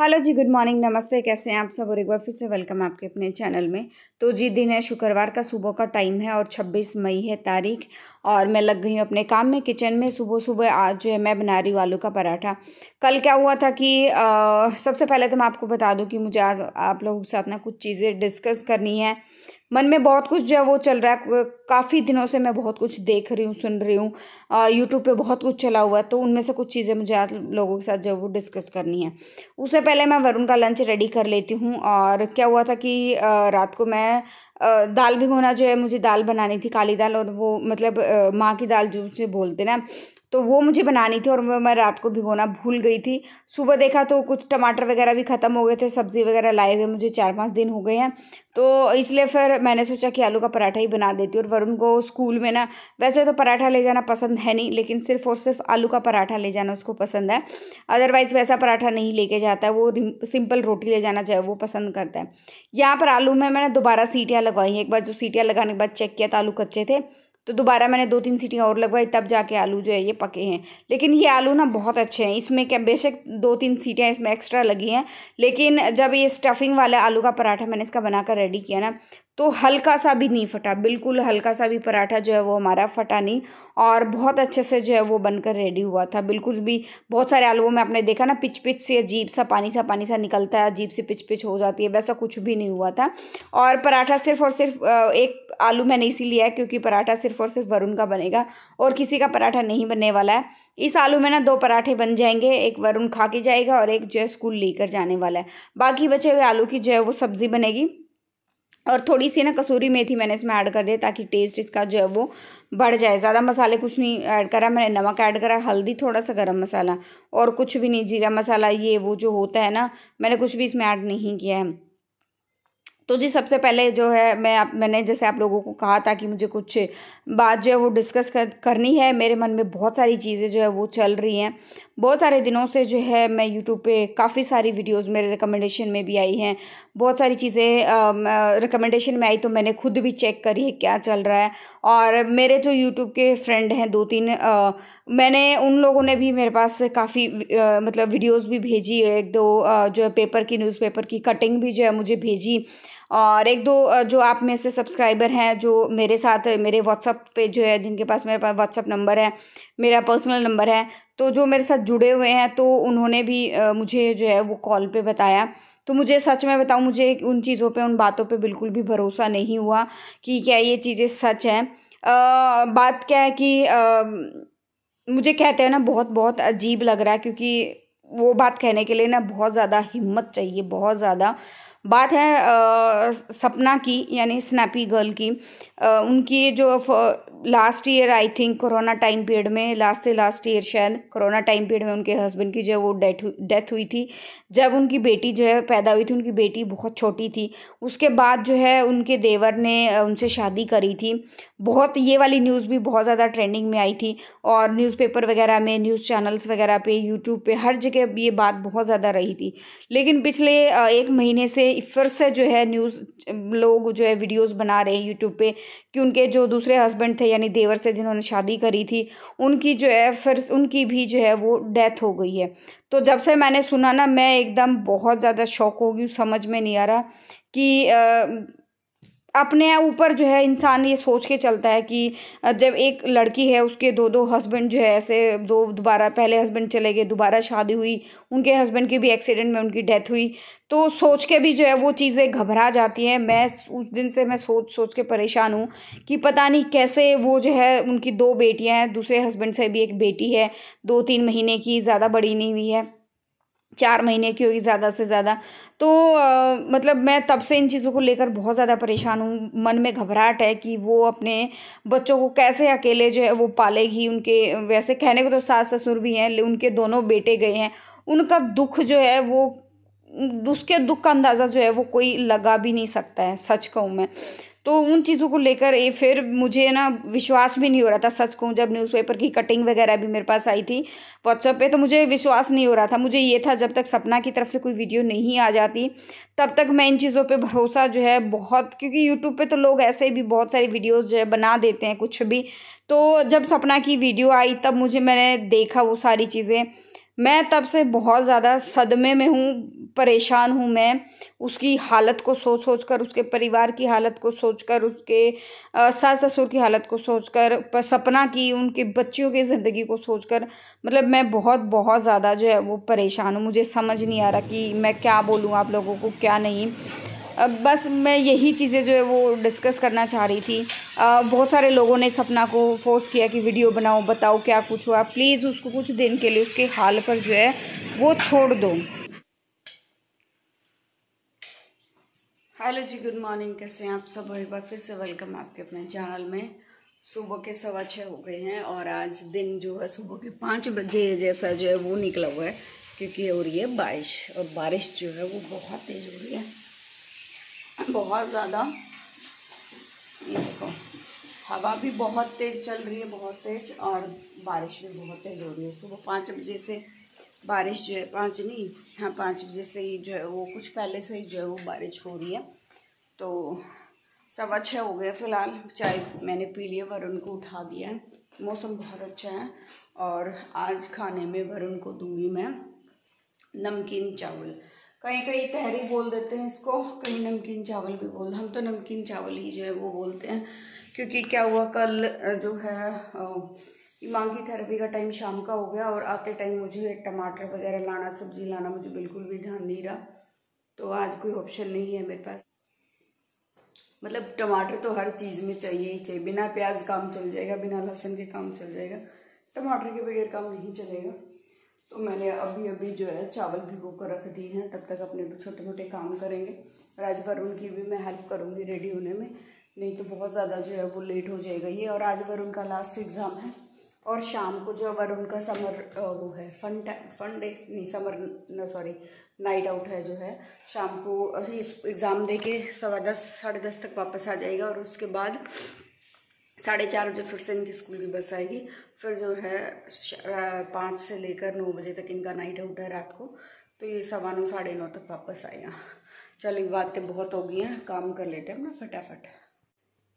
hello जी good morning नमस्ते कैसे हैं आप सब और एक बार फिर से वेलकम आपके अपने चैनल में तो जी दिन है शुक्रवार का सुबह का टाइम है और 26 मई है तारीख और मैं लग गई हूँ अपने काम में किचन में सुबह सुबह आज जो है मैं बना रही हूँ आलू का पराठा कल क्या हुआ था कि आ, सबसे पहले तो मैं आपको बता दूँ कि मुझे आज आप लोगों के साथ ना कुछ चीज़ें डिस्कस करनी है मन में बहुत कुछ जो है वो चल रहा है काफ़ी दिनों से मैं बहुत कुछ देख रही हूँ सुन रही हूँ यूट्यूब पे बहुत कुछ चला हुआ है तो उनमें से कुछ चीज़ें मुझे आज लोगों के साथ जो है वो डिस्कस करनी है उससे पहले मैं वरुण का लंच रेडी कर लेती हूँ और क्या हुआ था कि रात को मैं दाल भिगोना जो है मुझे दाल बनानी थी काली दाल और वो मतलब माँ की दाल जो उसे बोलते ना तो वो मुझे बनानी थी और मैं रात को भिगोना भूल गई थी सुबह देखा तो कुछ टमाटर वगैरह भी ख़त्म हो गए थे सब्ज़ी वगैरह लाए हुए मुझे चार पाँच दिन हो गए हैं तो इसलिए फिर मैंने सोचा कि आलू का पराठा ही बना देती और वरुण को स्कूल में ना वैसे तो पराठा ले जाना पसंद है नहीं लेकिन सिर्फ और सिर्फ आलू का पराठा ले जाना उसको पसंद है अदरवाइज़ वैसा पराठा नहीं लेके जाता है वो सिंपल रोटी ले जाना चाहे वो पसंद करता है यहाँ पर आलू में मैंने दोबारा सीटियाँ लगवाई हैं एक बार जो सीटियाँ लगाने के बाद चेक किया था तो आलू कच्चे थे तो दोबारा मैंने दो तीन सीटियाँ और लगवाई तब जाके आलू जो है ये पके हैं लेकिन ये आलू ना बहुत अच्छे हैं इसमें क्या बेशक दो तीन सीटियाँ इसमें एक्स्ट्रा लगी हैं लेकिन जब ये स्टफिंग वाले आलू का पराठा मैंने इसका बनाकर रेडी किया ना तो हल्का सा भी नहीं फटा बिल्कुल हल्का सा भी पराठा जो है वो हमारा फटा नहीं और बहुत अच्छे से जो है वो बनकर रेडी हुआ था बिल्कुल भी बहुत सारे आलुओं में आपने देखा ना पिच पिच से अजीब सा पानी सा पानी सा निकलता है अजीब से पिच पिच हो जाती है वैसा कुछ भी नहीं हुआ था और पराठा सिर्फ और सिर्फ एक आलू मैंने इसी लिया है क्योंकि पराठा सिर्फ और सिर्फ वरुण का बनेगा और किसी का पराठा नहीं बनने वाला है इस आलू में ना दो पराठे बन जाएंगे एक वरुण खा के जाएगा और एक जो है स्कूल लेकर जाने वाला है बाकी बचे हुए आलू की जो है वो सब्ज़ी बनेगी और थोड़ी सी ना कसूरी मेथी मैंने इसमें ऐड कर दिया ताकि टेस्ट इसका जो है वो बढ़ जाए ज़्यादा मसाले कुछ नहीं ऐड करा मैंने नमक ऐड करा हल्दी थोड़ा सा गरम मसाला और कुछ भी नहीं जीरा मसाला ये वो जो होता है ना मैंने कुछ भी इसमें ऐड नहीं किया है तो जी सबसे पहले जो है मैं आप मैंने जैसे आप लोगों को कहा था कि मुझे कुछ बात जो है वो डिस्कस कर, करनी है मेरे मन में बहुत सारी चीज़ें जो है वो चल रही हैं बहुत सारे दिनों से जो है मैं यूट्यूब पे काफ़ी सारी वीडियोस मेरे रिकमेंडेशन में भी आई हैं बहुत सारी चीज़ें रिकमेंडेशन में आई तो मैंने खुद भी चेक करी है क्या चल रहा है और मेरे जो यूट्यूब के फ्रेंड हैं दो तीन आ, मैंने उन लोगों ने भी मेरे पास काफ़ी मतलब वीडियोज़ भी भेजी एक दो आ, जो है पेपर की न्यूज़पेपर की कटिंग भी जो है मुझे भेजी और एक दो जो आप में से सब्सक्राइबर हैं जो मेरे साथ मेरे व्हाट्सअप पे जो है जिनके पास मेरे पास व्हाट्सअप नंबर है मेरा पर्सनल नंबर है तो जो मेरे साथ जुड़े हुए हैं तो उन्होंने भी मुझे जो है वो कॉल पे बताया तो मुझे सच में बताऊँ मुझे उन चीज़ों पे उन बातों पे बिल्कुल भी भरोसा नहीं हुआ कि क्या ये चीज़ें सच हैं बात क्या है कि आ, मुझे कहते हैं ना बहुत बहुत अजीब लग रहा है क्योंकि वो बात कहने के लिए ना बहुत ज़्यादा हिम्मत चाहिए बहुत ज़्यादा बात है सपना की यानी स्नैपी गर्ल की उनकी जो last year I think corona time period में लास्ट से लास्ट ईयर शायद कोरोना टाइम पीरियड में उनके हस्बैंड की जो है वो डेथ डेथ हुई थी जब उनकी बेटी जो है पैदा हुई थी उनकी बेटी बहुत छोटी थी उसके बाद जो है उनके देवर ने उनसे शादी करी थी बहुत ये वाली न्यूज़ भी बहुत ज़्यादा ट्रेंडिंग में आई थी और न्यूज़पेपर वगैरह में न्यूज़ चैनल्स वगैरह पे यूट्यूब पे हर जगह ये बात बहुत ज़्यादा रही थी लेकिन पिछले एक महीने से फिर से जो है न्यूज़ लोग जो है वीडियोज़ बना रहे हैं यूट्यूब पर कि उनके जो दूसरे हस्बैंड थे यानी देवर से जिन्होंने शादी करी थी उनकी जो है फिर उनकी भी जो है वो डेथ हो गई है तो जब से मैंने सुना ना मैं एकदम बहुत ज़्यादा शौक हो गई समझ में नहीं आ रहा कि आ, अपने ऊपर जो है इंसान ये सोच के चलता है कि जब एक लड़की है उसके दो दो हस्बैंड जो है ऐसे दो दोबारा पहले हस्बैंड चले गए दोबारा शादी हुई उनके हस्बैंड की भी एक्सीडेंट में उनकी डेथ हुई तो सोच के भी जो है वो चीज़ें घबरा जाती हैं मैं उस दिन से मैं सोच सोच के परेशान हूँ कि पता नहीं कैसे वो जो है उनकी दो बेटियाँ हैं दूसरे हस्बैंड से भी एक बेटी है दो तीन महीने की ज़्यादा बड़ी नहीं हुई है चार महीने की होगी ज़्यादा से ज़्यादा तो आ, मतलब मैं तब से इन चीज़ों को लेकर बहुत ज़्यादा परेशान हूँ मन में घबराहट है कि वो अपने बच्चों को कैसे अकेले जो है वो पालेगी उनके वैसे कहने को तो सास ससुर भी हैं उनके दोनों बेटे गए हैं उनका दुख जो है वो उसके दुख का अंदाज़ा जो है वो कोई लगा भी नहीं सकता है सच कहूँ मैं तो उन चीज़ों को लेकर ये फिर मुझे ना विश्वास भी नहीं हो रहा था सच कहूँ जब न्यूज़पेपर की कटिंग वगैरह भी मेरे पास आई थी व्हाट्सअप पे तो मुझे विश्वास नहीं हो रहा था मुझे ये था जब तक सपना की तरफ से कोई वीडियो नहीं आ जाती तब तक मैं इन चीज़ों पे भरोसा जो है बहुत क्योंकि यूट्यूब पे तो लोग ऐसे भी बहुत सारी वीडियोज़ जो है बना देते हैं कुछ भी तो जब सपना की वीडियो आई तब मुझे मैंने देखा वो सारी चीज़ें मैं तब से बहुत ज़्यादा सदमे में हूँ परेशान हूँ मैं उसकी हालत को सोच सोच कर उसके परिवार की हालत को सोच कर उसके सास ससुर की हालत को सोच कर सपना की उनके बच्चियों की ज़िंदगी को सोच कर मतलब मैं बहुत बहुत ज़्यादा जो है वो परेशान हूँ मुझे समझ नहीं आ रहा कि मैं क्या बोलूँ आप लोगों को क्या नहीं बस मैं यही चीज़ें जो है वो डिस्कस करना चाह रही थी बहुत सारे लोगों ने सपना को फोर्स किया कि वीडियो बनाओ बताओ क्या कुछ हुआ प्लीज़ उसको कुछ दिन के लिए उसके हाल पर जो है वो छोड़ दो हेलो जी गुड मॉर्निंग कैसे हैं आप सब एक बार फिर से वेलकम आपके अपने चैनल में सुबह के सवा छः हो गए हैं और आज दिन जो है सुबह के पाँच बजे जैसा जो है वो निकला हुआ है क्योंकि हो रही है बारिश और बारिश जो है वो बहुत तेज़ हो रही है बहुत ज़्यादा देखो हवा भी बहुत तेज़ चल रही है बहुत तेज़ और बारिश भी बहुत तेज़ हो रही है सुबह पाँच बजे से बारिश जो है पाँच नहीं हाँ पाँच बजे से ही जो है वो कुछ पहले से ही जो है वो बारिश हो रही है तो सवा छः हो गए फ़िलहाल चाय मैंने पी लिए वरुण को उठा दिया है मौसम बहुत अच्छा है और आज खाने में वरुण को दूंगी मैं नमकीन चावल कहीं कहीं तहरी बोल देते हैं इसको कहीं नमकीन चावल भी बोल हम तो नमकीन चावल ही जो है वो बोलते हैं क्योंकि क्या हुआ कल जो है ईमान की थेरेपी का टाइम शाम का हो गया और आते टाइम मुझे टमाटर वगैरह लाना सब्जी लाना मुझे बिल्कुल भी ध्यान नहीं रहा तो आज कोई ऑप्शन नहीं है मेरे पास मतलब टमाटर तो हर चीज़ में चाहिए ही चाहिए बिना प्याज काम चल जाएगा बिना लहसुन के काम चल जाएगा टमाटर के बगैर काम नहीं चलेगा तो मैंने अभी अभी जो है चावल भिगो कर रख दिए हैं तब तक अपने छोटे मोटे काम करेंगे आज वरुण की भी मैं हेल्प करूँगी रेडी होने में नहीं तो बहुत ज़्यादा जो है वो लेट हो जाएगा ये और आज वरुण का लास्ट एग्ज़ाम है और शाम को जो वरुण का समर वो है फन टाइम फन डे नहीं समर सॉरी नाइट आउट है जो है शाम को ही एग्ज़ाम दे के सवा दस साढ़े दस तक वापस आ जाएगा और उसके बाद साढ़े चार बजे फिर से इनकी स्कूल की बस आएगी फिर जो है पाँच से लेकर नौ बजे तक इनका नाइट आउट है रात को तो ये सवा नौ साढ़े नौ तक वापस आएगा चलो बातें बहुत हो गई हैं काम कर लेते हैं अपना फटाफट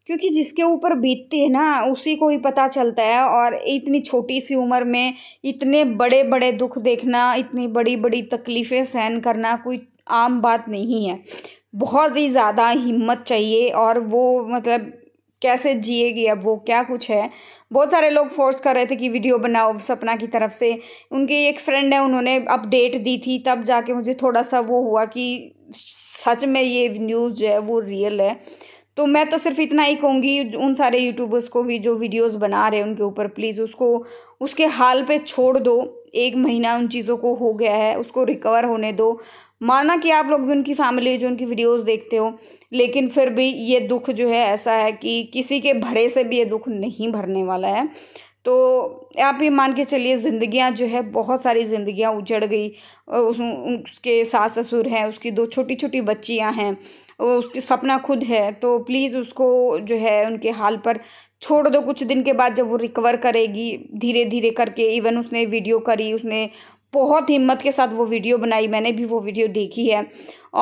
क्योंकि जिसके ऊपर बीतती है ना उसी को ही पता चलता है और इतनी छोटी सी उम्र में इतने बड़े बड़े दुख देखना इतनी बड़ी बड़ी तकलीफ़ें सहन करना कोई आम बात नहीं है बहुत ही ज़्यादा हिम्मत चाहिए और वो मतलब कैसे जिएगी अब वो क्या कुछ है बहुत सारे लोग फोर्स कर रहे थे कि वीडियो बनाओ सपना की तरफ से उनके एक फ्रेंड है उन्होंने अपडेट दी थी तब जाके मुझे थोड़ा सा वो हुआ कि सच में ये न्यूज़ जो है वो रियल है तो मैं तो सिर्फ इतना ही कहूँगी उन सारे यूट्यूबर्स को भी जो वीडियोस बना रहे हैं उनके ऊपर प्लीज़ उसको उसके हाल पे छोड़ दो एक महीना उन चीज़ों को हो गया है उसको रिकवर होने दो माना कि आप लोग भी उनकी फैमिली जो उनकी वीडियोस देखते हो लेकिन फिर भी ये दुख जो है ऐसा है कि किसी के भरे से भी ये दुख नहीं भरने वाला है तो आप ये मान के चलिए जिंदगियां जो है बहुत सारी जिंदगियां उजड़ गई उस उसके सास ससुर हैं उसकी दो छोटी छोटी बच्चियाँ हैं वो उसके सपना खुद है तो प्लीज़ उसको जो है उनके हाल पर छोड़ दो कुछ दिन के बाद जब वो रिकवर करेगी धीरे धीरे करके इवन उसने वीडियो करी उसने बहुत हिम्मत के साथ वो वीडियो बनाई मैंने भी वो वीडियो देखी है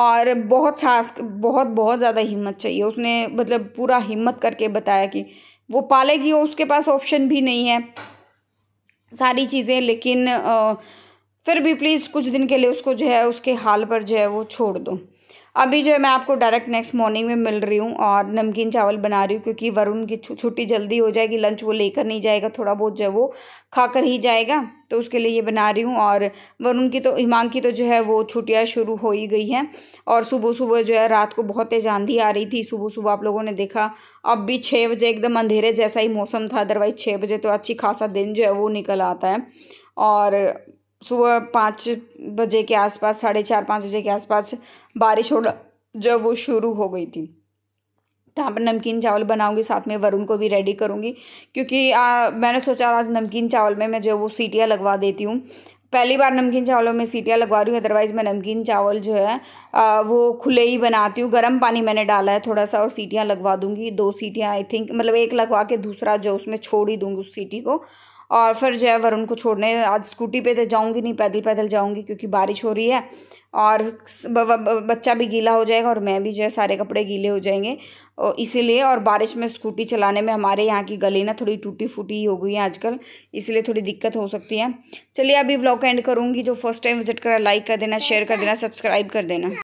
और बहुत सास बहुत बहुत ज़्यादा हिम्मत चाहिए उसने मतलब पूरा हिम्मत करके बताया कि वो पालेगी उसके पास ऑप्शन भी नहीं है सारी चीज़ें लेकिन आ, फिर भी प्लीज़ कुछ दिन के लिए उसको जो है उसके हाल पर जो है वो छोड़ दो अभी जो है मैं आपको डायरेक्ट नेक्स्ट मॉर्निंग में मिल रही हूँ और नमकीन चावल बना रही हूँ क्योंकि वरुण की छुट्टी जल्दी हो जाएगी लंच वो लेकर नहीं जाएगा थोड़ा बहुत जो है वो खा कर ही जाएगा तो उसके लिए ये बना रही हूँ और वरुण की तो हिमांग की तो जो है वो छुट्टियाँ शुरू हो ही गई हैं और सुबह सुबह जो है रात को बहुत तेज आंधी आ रही थी सुबह सुबह आप लोगों ने देखा अब भी छः बजे एकदम अंधेरे जैसा ही मौसम था अदरवाइज़ छः बजे तो अच्छी खासा दिन जो है वो निकल आता है और सुबह पाँच बजे के आसपास साढ़े चार पाँच बजे के आसपास बारिश हो जब वो शुरू हो गई थी तो पर नमकीन चावल बनाऊंगी साथ में वरुण को भी रेडी करूँगी क्योंकि आ, मैंने सोचा आज नमकीन चावल में मैं जो वो सीटियाँ लगवा देती हूँ पहली बार नमकीन चावलों में सीटियाँ लगवा रही हूँ अदरवाइज़ मैं नमकीन चावल जो है आ, वो खुले ही बनाती हूँ गर्म पानी मैंने डाला है थोड़ा सा और सीटियाँ लगवा दूँगी दो सीटियाँ आई थिंक मतलब एक लगवा के दूसरा जो उसमें छोड़ ही दूँगी उस सीटी को और फिर जो है वरुण को छोड़ने आज स्कूटी पे तो जाऊँगी नहीं पैदल पैदल जाऊँगी क्योंकि बारिश हो रही है और बच्चा भी गीला हो जाएगा और मैं भी जो है सारे कपड़े गीले हो जाएंगे इसीलिए और बारिश में स्कूटी चलाने में हमारे यहाँ की गली ना थोड़ी टूटी फूटी हो गई है आजकल इसलिए थोड़ी दिक्कत हो सकती है चलिए अभी ब्लॉग एंड करूँगी जो फर्स्ट टाइम विजिट करा लाइक कर देना शेयर कर देना सब्सक्राइब कर देना